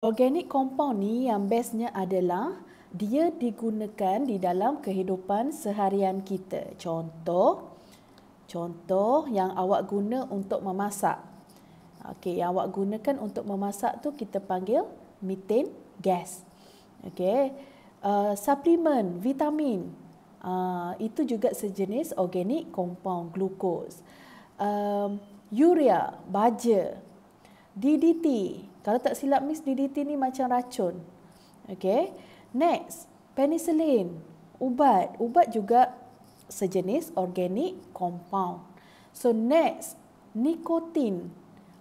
Organic compound ni yang bestnya adalah dia digunakan di dalam kehidupan seharian kita. Contoh, contoh yang awak guna untuk memasak. Okey, yang awak gunakan untuk memasak tu kita panggil methane gas. Okey, uh, suplemen, vitamin, uh, itu juga sejenis organic kompon glukos, Uh, urea, baja, DDT, kalau tak silap miss DDT ni macam racun. Okay. Next, penicillin. Ubat. Ubat juga sejenis organic compound. So next, nikotin.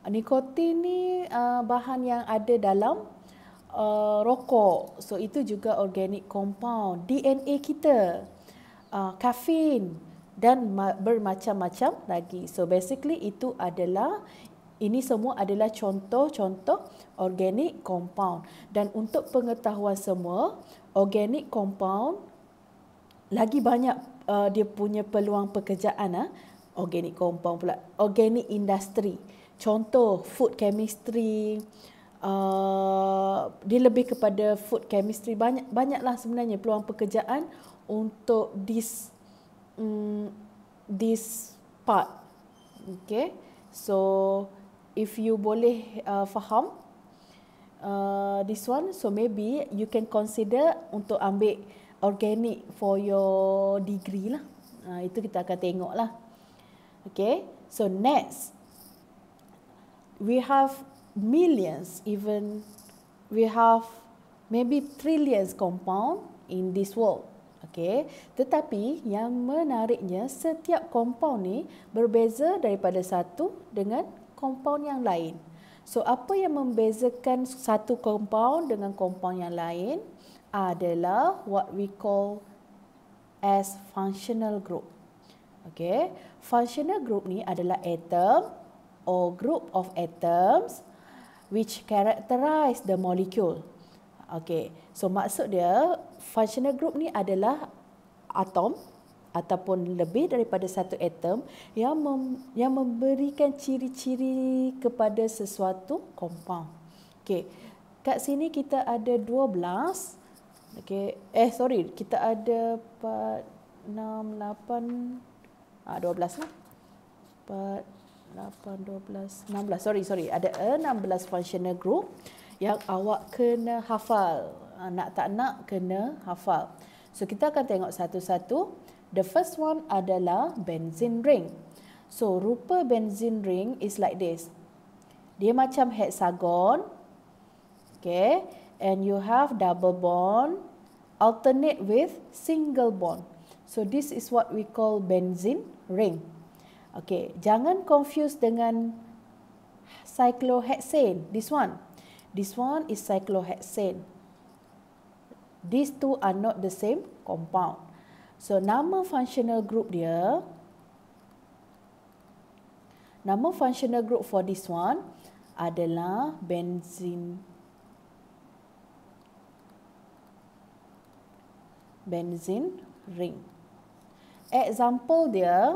Nikotin ni uh, bahan yang ada dalam Uh, rokok. So itu juga organic compound. DNA kita. Uh, kafein. Dan bermacam-macam lagi. So basically itu adalah ini semua adalah contoh-contoh organic compound. Dan untuk pengetahuan semua, organic compound lagi banyak uh, dia punya peluang pekerjaan ah. Organic compound pula, organic industry. Contoh food chemistry Uh, dia lebih kepada food chemistry banyak banyaklah sebenarnya peluang pekerjaan untuk this um, this part okay so if you boleh uh, faham uh, this one, so maybe you can consider untuk ambil organic for your degree lah. Uh, itu kita akan tengok lah. Okay, so next, we have millions, even we have maybe trillions compound in this world. Okay, tetapi yang menariknya setiap compound ni berbeza daripada satu dengan kompaun yang lain. So apa yang membezakan satu kompaun dengan kompaun yang lain adalah what we call as functional group. Okay, functional group ni adalah atom or group of atoms which characterize the molecule. Okay, so maksud dia functional group ni adalah atom ataupun lebih daripada satu atom yang mem, yang memberikan ciri-ciri kepada sesuatu compound. Okey. Kat sini kita ada 12. Okey. Eh sorry, kita ada 4 6 8 ah 12 lah. 4 8, 12, 16. Sorry, sorry. Ada 16 functional group yang awak kena hafal. Ah, nak tak nak, kena hafal. So, kita akan tengok satu-satu. The first one adalah benzene ring. So, rupa benzene ring is like this. Dia macam hexagon. Okay. And you have double bond. Alternate with single bond. So, this is what we call benzene ring. Okay. Jangan confuse dengan cyclohexane. This one. This one is cyclohexane. These two are not the same compound. So nama functional group dia nama functional group for this one adalah benzene benzene ring. Example dia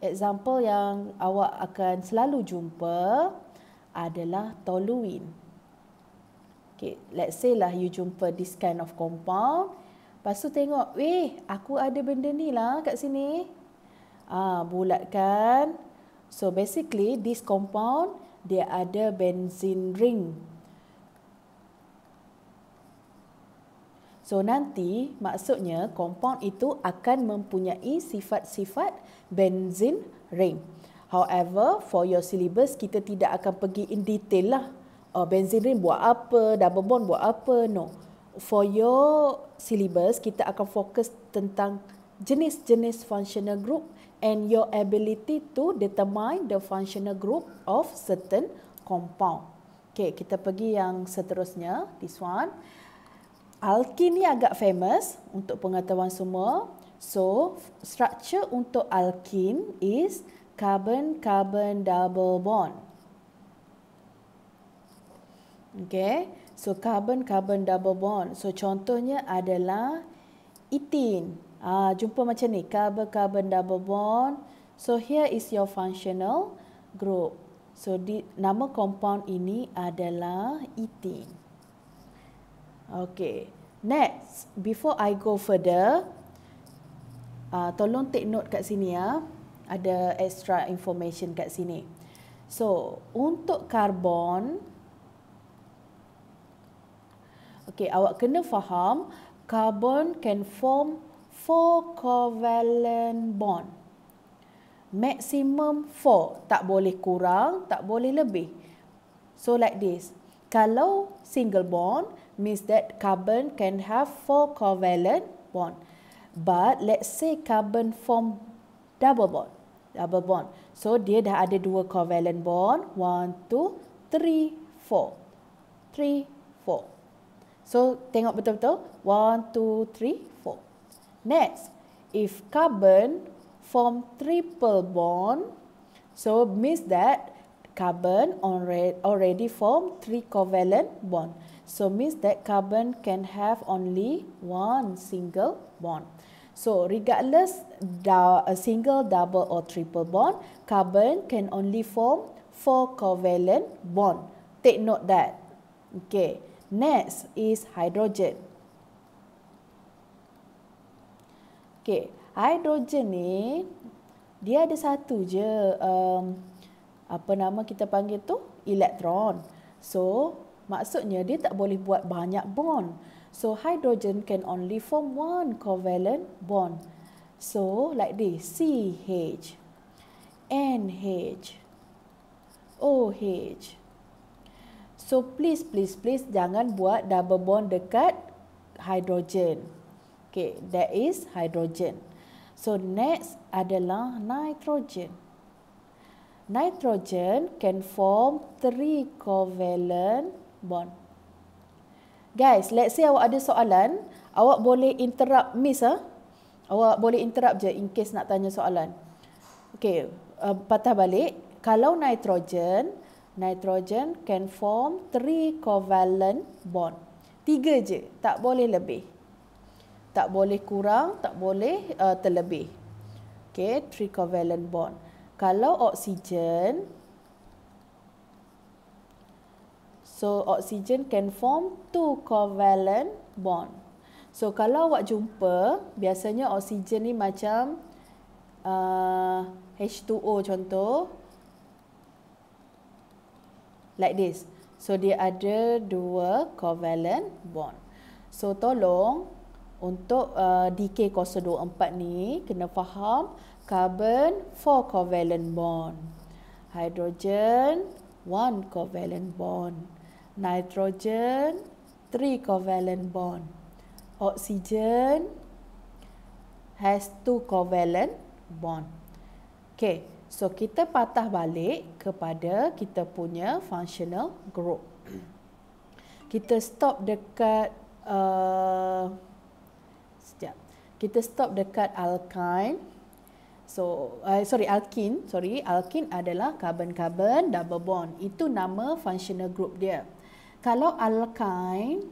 example yang awak akan selalu jumpa adalah toluene. Okay, let's say lah you jumpa this kind of compound Lepas tu tengok, weh, aku ada benda ni lah kat sini. Ah, bulat kan, So basically this compound dia ada benzene ring. So nanti maksudnya compound itu akan mempunyai sifat-sifat benzene ring. However, for your syllabus kita tidak akan pergi in detail lah. Uh, oh, benzene ring buat apa, double bond buat apa, no. For your syllabus kita akan fokus tentang jenis-jenis functional group and your ability to determine the functional group of certain compound. Okay, kita pergi yang seterusnya, this one. Alkene ni agak famous untuk pengetahuan semua. So, structure untuk alkene is carbon-carbon double bond. Okay. So carbon carbon double bond. So contohnya adalah etin. Ah jumpa macam ni carbon carbon double bond. So here is your functional group. So di, nama compound ini adalah etin. Okay. Next, before I go further, ah tolong take note kat sini ya. Ada extra information kat sini. So, untuk karbon Okey, awak kena faham carbon can form four covalent bond. Maximum four, tak boleh kurang, tak boleh lebih. So like this. Kalau single bond means that carbon can have four covalent bond. But let's say carbon form double bond. Double bond. So dia dah ada dua covalent bond. One, two, three, four. Three, four. So tengok betul-betul. One, two, three, four. Next, if carbon form triple bond, so means that carbon already already form three covalent bond. So means that carbon can have only one single bond. So regardless a single, double or triple bond, carbon can only form four covalent bond. Take note that. Okay. Next is hydrogen. Okay, hydrogen ni dia ada satu je um, apa nama kita panggil tu elektron. So maksudnya dia tak boleh buat banyak bond. So hydrogen can only form one covalent bond. So like this CH, NH, OH. So please, please, please jangan buat double bond dekat hidrogen. Okay, that is hydrogen. So next adalah nitrogen. Nitrogen can form three covalent bond. Guys, let's say awak ada soalan, awak boleh interrupt miss ah. Awak boleh interrupt je in case nak tanya soalan. Okay, uh, patah balik. Kalau nitrogen, nitrogen can form three covalent bond. Tiga je, tak boleh lebih. Tak boleh kurang, tak boleh uh, terlebih. Okay, three covalent bond. Kalau oksigen, so oksigen can form two covalent bond. So kalau awak jumpa, biasanya oksigen ni macam uh, eh, H2O contoh like this. So dia ada dua covalent bond. So tolong untuk uh, DK024 ni kena faham carbon 4 covalent bond. Hydrogen 1 covalent bond. Nitrogen 3 covalent bond. Oxygen has 2 covalent bond. Okay. So kita patah balik kepada kita punya functional group. Kita stop dekat uh, sekejap. Kita stop dekat alkyne. So uh, sorry alkin, sorry alkin adalah carbon-carbon double bond. Itu nama functional group dia. Kalau alkyne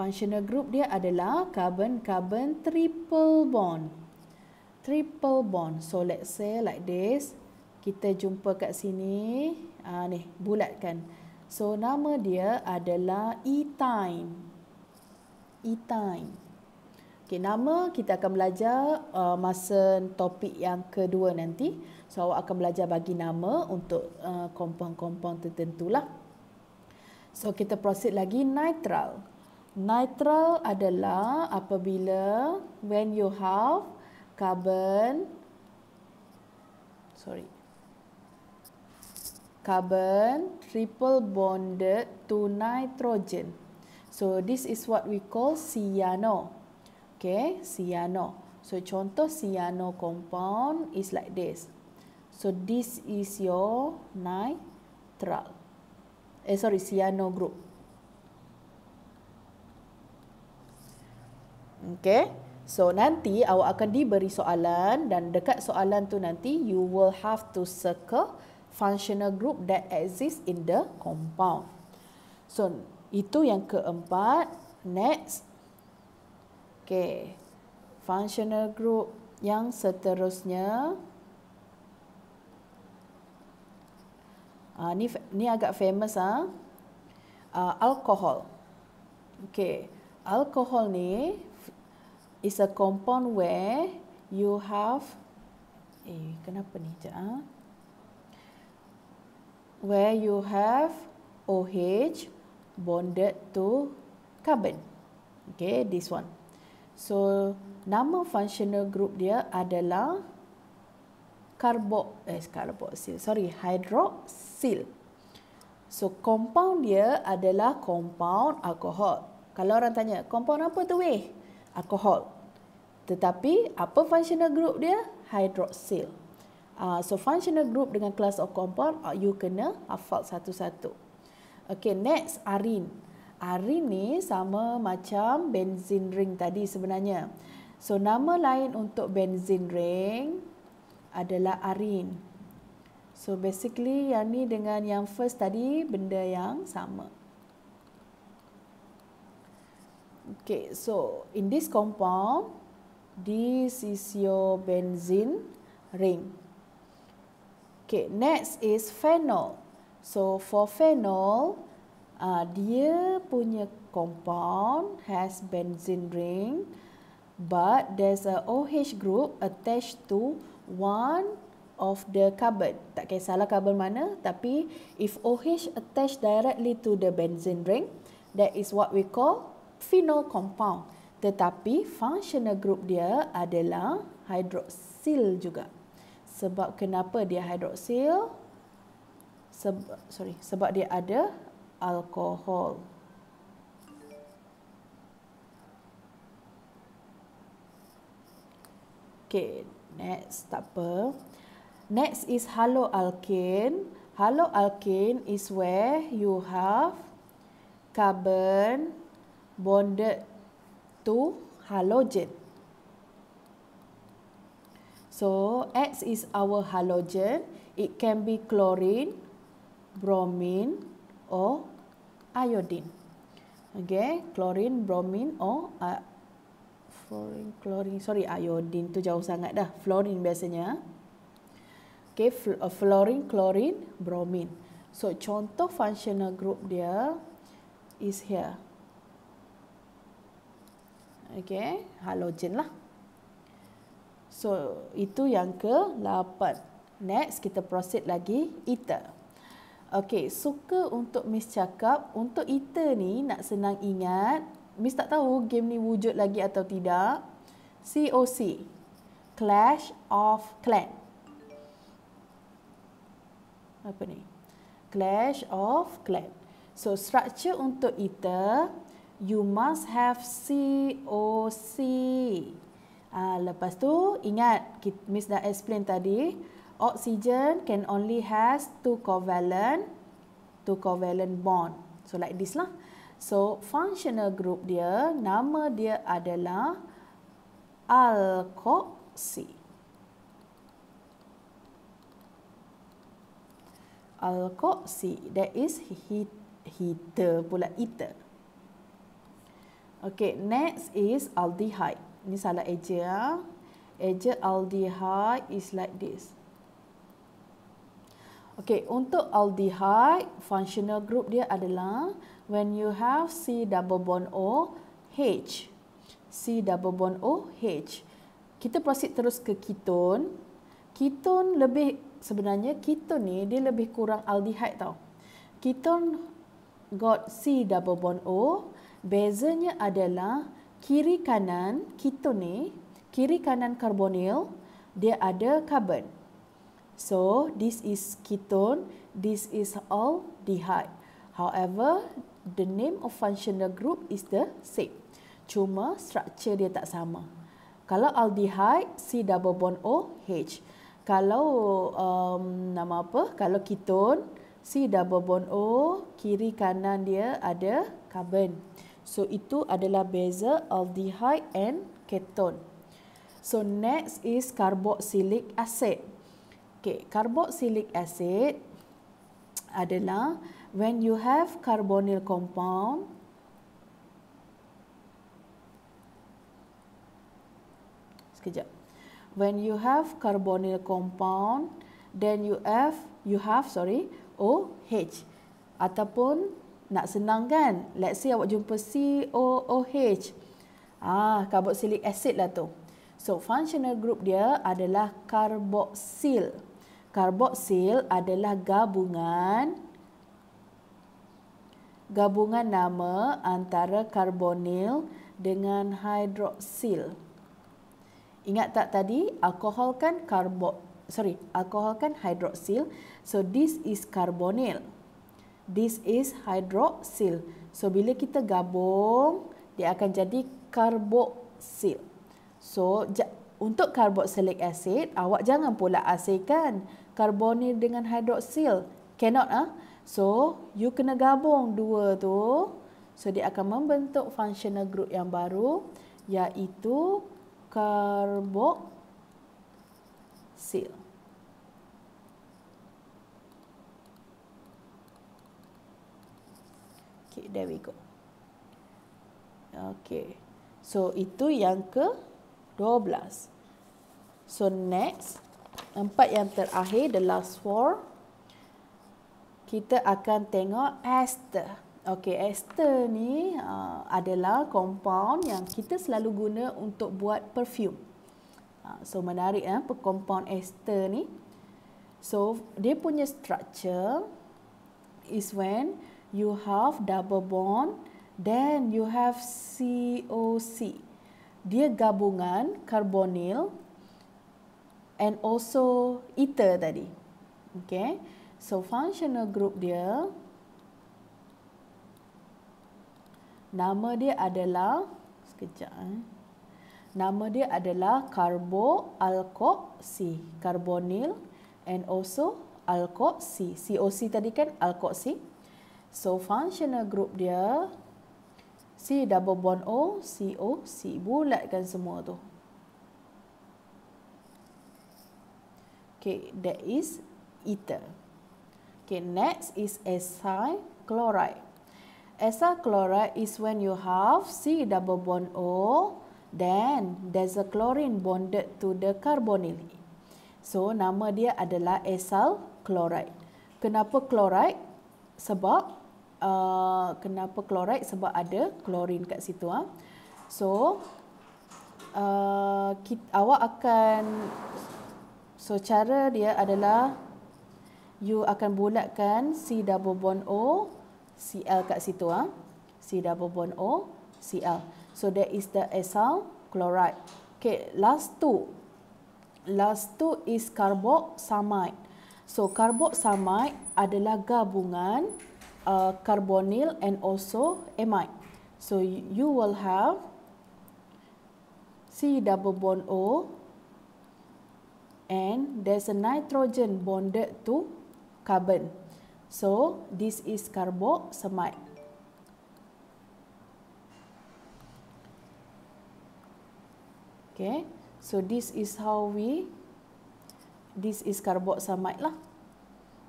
functional group dia adalah carbon-carbon triple bond. Triple bond. So let's say like this kita jumpa kat sini uh, ni kan. so nama dia adalah e-time e-time okay, nama kita akan belajar uh, masa topik yang kedua nanti so awak akan belajar bagi nama untuk uh, kompon-kompon tertentulah. so kita proceed lagi nitrile nitrile adalah apabila when you have carbon sorry carbon triple bonded to nitrogen. So this is what we call cyano. Okay, cyano. So contoh cyano compound is like this. So this is your nitrile. Eh sorry, cyano group. Okay. So nanti awak akan diberi soalan dan dekat soalan tu nanti you will have to circle functional group that exists in the compound. So, itu yang keempat. Next. Okay. Functional group yang seterusnya. Uh, ni, ni agak famous. ah. Uh, alcohol. Okay. Alcohol ni is a compound where you have... Eh, kenapa ni? Sekejap. Huh? where you have OH bonded to carbon. Okay, this one. So, nama functional group dia adalah karbo, eh, karboxyl, sorry, hydroxyl. So, compound dia adalah compound alkohol. Kalau orang tanya, compound apa tu weh? Alkohol. Tetapi, apa functional group dia? Hydroxyl. Uh, so functional group dengan class of compound, uh, you kena hafal ah, satu-satu. Okay, next, arin. Arin ni sama macam benzene ring tadi sebenarnya. So, nama lain untuk benzene ring adalah arin. So, basically yang ni dengan yang first tadi, benda yang sama. Okay, so in this compound, this is your benzene ring. Okay, next is phenol. So for phenol, uh, dia punya compound has benzene ring, but there's a OH group attached to one of the carbon. Tak kisahlah carbon mana, tapi if OH attached directly to the benzene ring, that is what we call phenol compound. Tetapi functional group dia adalah hydroxyl juga sebab kenapa dia hidroksil sebab sorry sebab dia ada alkohol Okay next tak apa next is haloalkane haloalkane is where you have carbon bonded to halogen So X is our halogen. It can be chlorine, bromine or iodine. Okay, chlorine, bromine or uh, fluorine, chlorine. Sorry, iodine tu jauh sangat dah. Fluorine biasanya. Okay, fl uh, fluorine, chlorine, bromine. So contoh functional group dia is here. Okay, halogen lah. So, itu yang ke-8. Next, kita proceed lagi eater. Okay, suka untuk Miss cakap, untuk eater ni nak senang ingat, Miss tak tahu game ni wujud lagi atau tidak. COC, Clash of Clan. Apa ni? Clash of Clan. So, structure untuk eater, you must have COC. COC. Uh, lepas tu ingat Miss dah explain tadi oksigen can only has two covalent two covalent bond. So like this lah. So functional group dia nama dia adalah alkoxy. Alkoxy that is heater pula ether. Okay, next is aldehyde. Ini salah eja ah. eja aldehyde is like this Okay, untuk aldehyde, functional group dia adalah when you have C double bond O, H. C double bond O, H. Kita proceed terus ke ketone. Ketone lebih, sebenarnya ketone ni dia lebih kurang aldehyde tau. Ketone got C double bond O, bezanya adalah kiri kanan keton ni, kiri kanan karbonil, dia ada karbon. So, this is ketone, this is aldehyde. However, the name of functional group is the same. Cuma structure dia tak sama. Kalau aldehyde, C double bond O, H. Kalau um, nama apa? Kalau ketone, C double bond O, kiri kanan dia ada carbon. Carbon. So itu adalah beza aldehyde and ketone. So next is carboxylic acid. Okay, carboxylic acid adalah when you have carbonyl compound Sekejap. When you have carbonyl compound, then you have you have sorry OH ataupun nak senang kan? Let's say awak jumpa COOH. Ah, carboxylic acid lah tu. So, functional group dia adalah carboxyl. Carboxyl adalah gabungan gabungan nama antara karbonil dengan hidroksil. Ingat tak tadi alkohol kan karbo sorry, alkohol kan hidroksil. So this is karbonil. This is hydroxyl. So bila kita gabung, dia akan jadi carboxyl. So untuk carboxylic acid, awak jangan pula asingkan karbonil dengan hydroxyl. Cannot ah. So you kena gabung dua tu. So dia akan membentuk functional group yang baru iaitu carboxyl. Okay, there we go. Okay. So, itu yang ke-12. So, next. Empat yang terakhir, the last four. Kita akan tengok ester. Okay, ester ni uh, adalah compound yang kita selalu guna untuk buat perfume. Uh, so, menarik eh, compound ester ni. So, dia punya structure is when you have double bond then you have COC dia gabungan karbonil and also ether tadi okay so functional group dia nama dia adalah sekejap eh nama dia adalah karbo alkoksi karbonil and also alkoksi COC tadi kan alkoksi So functional group dia C double bond O, C O, C bulatkan semua tu. Okay, that is ether. Okay, next is acyl chloride. Acyl chloride is when you have C double bond O, then there's a chlorine bonded to the carbonyl. So, nama dia adalah acyl chloride. Kenapa chloride? Sebab Uh, kenapa chloride sebab ada klorin kat situ ah. So uh, kita, awak akan so cara dia adalah you akan bulatkan C double bond O Cl kat situ ah. C double bond O Cl. So that is the acyl chloride. Okay, last two. Last two is carboxamide. So carboxamide adalah gabungan uh, carbonyl and also amide. So you will have C double bond O and there's a nitrogen bonded to carbon. So this is carboxamide. Okay, so this is how we, this is carboxamide lah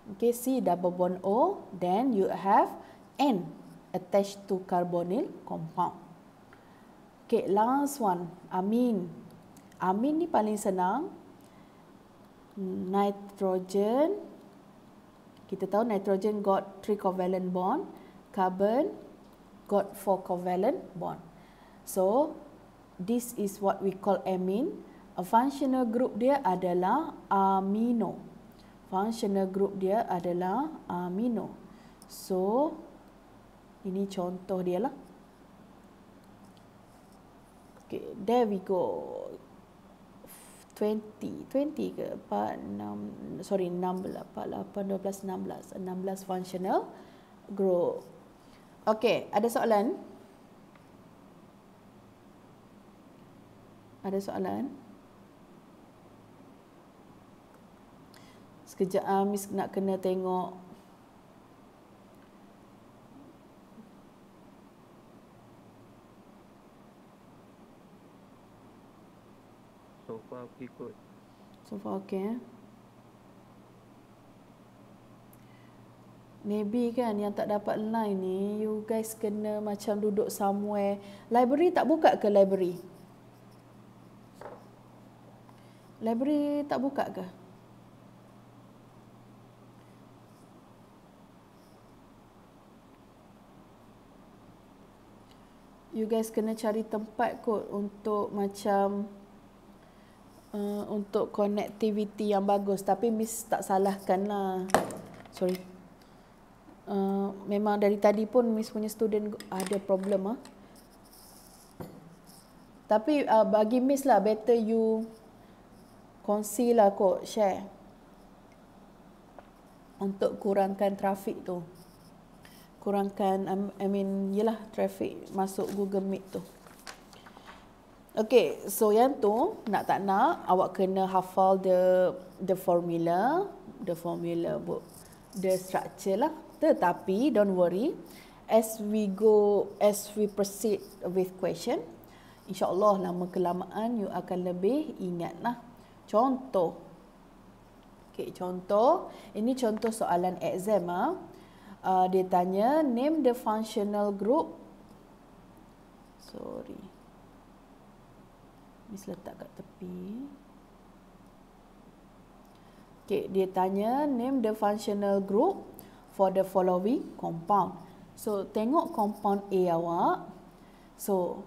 okay, C double bond O, then you have N attached to carbonyl compound. Okay, last one, amine. Amine ni paling senang. Nitrogen. Kita tahu nitrogen got three covalent bond. Carbon got four covalent bond. So, this is what we call amine. A functional group dia adalah amino. Amino functional group dia adalah amino. So, ini contoh dia lah. Okay, there we go. 20, 20 ke? 4, 6, sorry, 6, 8, 8, 12, 16. 16 functional group. Okay, ada soalan? Ada soalan? Ada soalan? Sekejap ah, Miss nak kena tengok So far okay kot So far okay eh? Maybe kan yang tak dapat line ni You guys kena macam duduk somewhere Library tak buka ke library? Library tak buka ke? you guys kena cari tempat kot untuk macam uh, untuk connectivity yang bagus tapi miss tak salahkan lah sorry uh, memang dari tadi pun miss punya student ada problem ah tapi uh, bagi miss lah better you kongsi lah kot share untuk kurangkan trafik tu kurangkan I mean yalah traffic masuk Google Meet tu. Okay, so yang tu nak tak nak awak kena hafal the the formula, the formula book, the structure lah. Tetapi don't worry, as we go, as we proceed with question, insyaAllah lama kelamaan you akan lebih ingat lah. Contoh, okay, contoh, ini contoh soalan exam lah uh, dia tanya name the functional group sorry mesti letak kat tepi okey dia tanya name the functional group for the following compound so tengok compound A awak so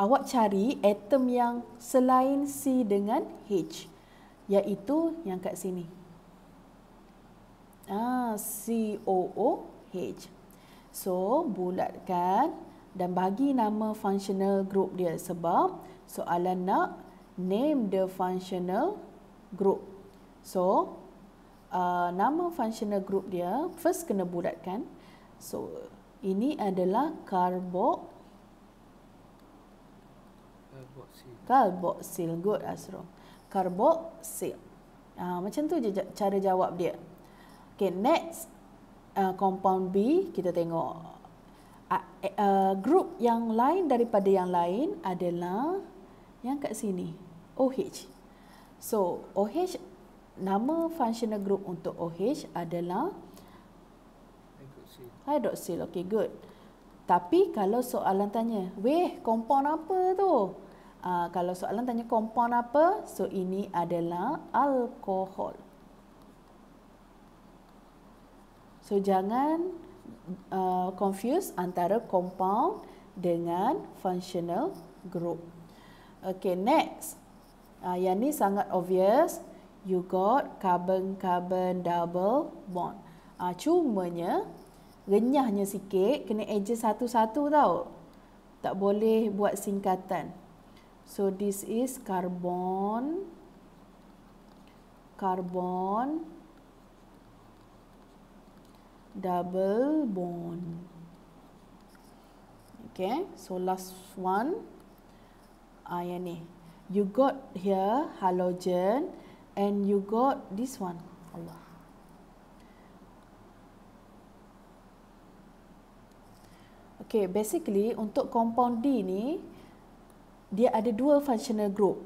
awak cari atom yang selain C dengan H iaitu yang kat sini Ah, COOH. So, bulatkan dan bagi nama functional group dia sebab soalan nak name the functional group. So, uh, nama functional group dia first kena bulatkan. So, ini adalah karbo karboksil. Good, Asro. Karboksil. Uh, ah, macam tu je cara jawab dia. Okay, next uh, compound B kita tengok uh, uh, group yang lain daripada yang lain adalah yang kat sini OH. So OH nama functional group untuk OH adalah hydroxyl. Okay, good. Tapi kalau soalan tanya, weh kompon apa tu? Uh, kalau soalan tanya kompon apa? So ini adalah alkohol. So jangan uh, confuse antara compound dengan functional group. Okay, next. Uh, yang ni sangat obvious. You got carbon-carbon double bond. Uh, cumanya, renyahnya sikit, kena eja satu-satu tau. Tak boleh buat singkatan. So, this is carbon. Carbon. Carbon double bond. Okay, so last one. Ah, yang ni. You got here halogen and you got this one. Allah. Okay, basically untuk compound D ni, dia ada dua functional group.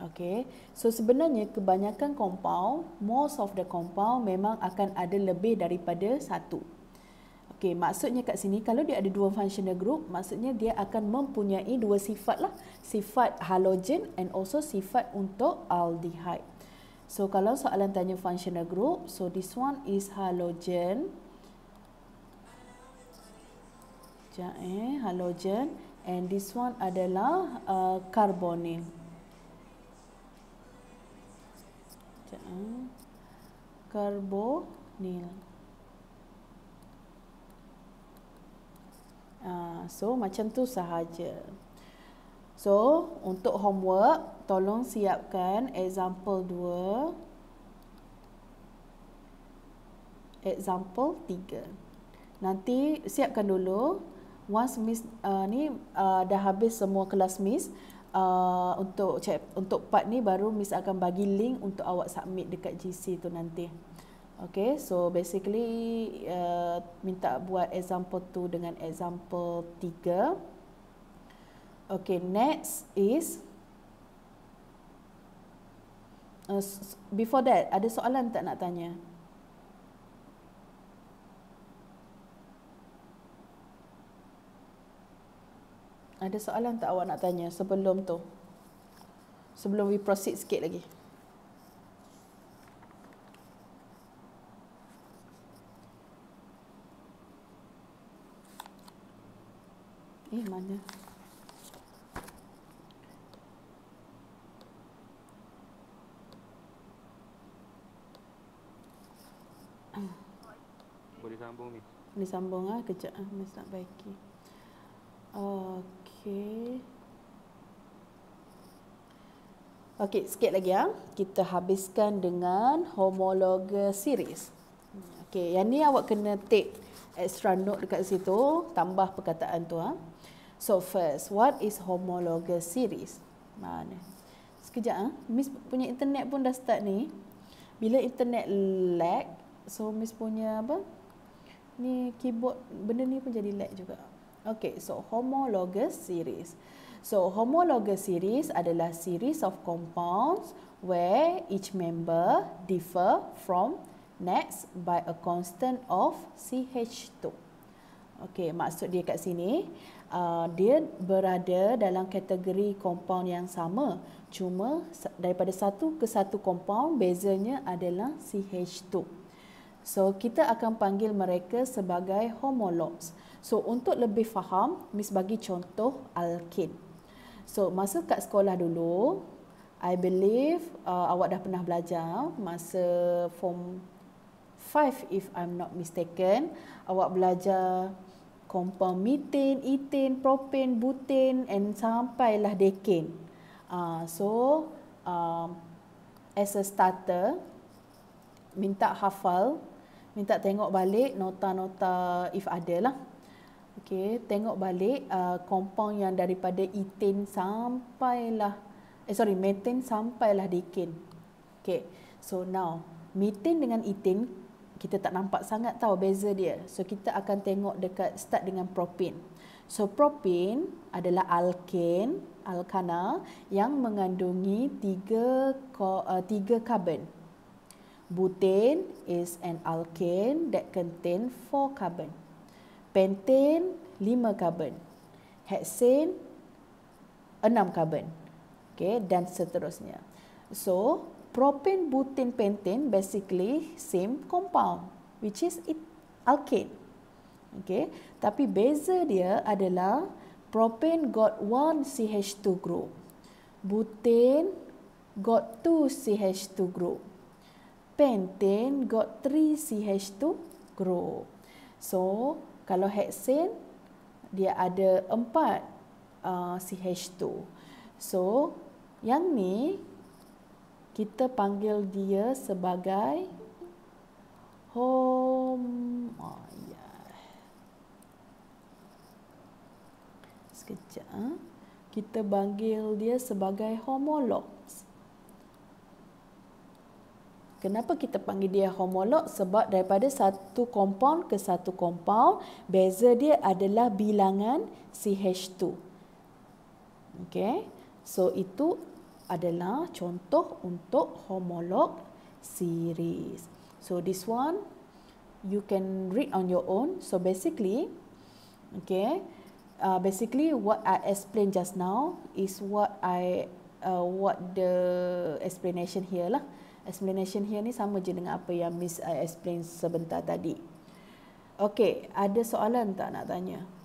Okay. So sebenarnya kebanyakan compound, most of the compound memang akan ada lebih daripada satu. Okay, maksudnya kat sini kalau dia ada dua functional group, maksudnya dia akan mempunyai dua sifat lah. Sifat halogen and also sifat untuk aldehyde. So kalau soalan tanya functional group, so this one is halogen. Sekejap eh, halogen. And this one adalah uh, carbonyl. kita karbonil so macam tu sahaja so untuk homework tolong siapkan example 2 example 3 nanti siapkan dulu once miss uh, ni uh, dah habis semua kelas miss Uh, untuk chat untuk part ni baru miss akan bagi link untuk awak submit dekat GC tu nanti. Okay, so basically uh, minta buat example tu dengan example tiga. Okay, next is uh, before that ada soalan tak nak tanya? Ada soalan tak awak nak tanya sebelum tu? Sebelum we proceed sikit lagi. Eh, mana? Boleh sambung ni. Boleh sambung ah, kejap ah, mesti nak baiki. Okay. Oh, Okey. Okey, sikit lagi ya. Kita habiskan dengan homologous series. Okey, yang ni awak kena take extra note dekat situ, tambah perkataan tu ha. So first, what is homologous series? Mana? Ha, Sekejap ah. Ha? Miss punya internet pun dah start ni. Bila internet lag, so miss punya apa? Ni keyboard benda ni pun jadi lag juga. Okay, so homologous series. So homologous series adalah series of compounds where each member differ from next by a constant of CH2. Okay, maksud dia kat sini, uh, dia berada dalam kategori compound yang sama. Cuma daripada satu ke satu compound, bezanya adalah CH2. So, kita akan panggil mereka sebagai homologs. So untuk lebih faham, Miss bagi contoh alkin. So masa kat sekolah dulu, I believe uh, awak dah pernah belajar masa form 5 if I'm not mistaken, awak belajar kompa metin, etin, propen, butin and sampailah dekin. Uh, so uh, as a starter minta hafal, minta tengok balik nota-nota if ada lah. Okey, tengok balik uh, compound yang daripada etin sampailah eh sorry, metin sampailah dekin. Okey. So now, metin dengan etin kita tak nampak sangat tahu beza dia. So kita akan tengok dekat start dengan propane. So propane adalah alkane, alkana yang mengandungi tiga uh, tiga carbon. Butane is an alkane that contain four carbon pentane 5 karbon hexane 6 karbon okey dan seterusnya so propane butane pentane basically same compound which is it alkane okey tapi beza dia adalah propane got 1 CH2 group butane got 2 CH2 group pentane got 3 CH2 group so kalau hexane dia ada 4 uh, CH2. So yang ni kita panggil dia sebagai home oh, ya Sekejap. Ah. Kita panggil dia sebagai homologs. Kenapa kita panggil dia homolog? Sebab daripada satu compound ke satu compound, beza dia adalah bilangan CH2. Okay. So, itu adalah contoh untuk homolog series. So, this one you can read on your own. So, basically, okay, uh, basically what I explained just now is what I uh, what the explanation here lah explanation here ni sama je dengan apa yang Miss I explain sebentar tadi. Okey, ada soalan tak nak tanya?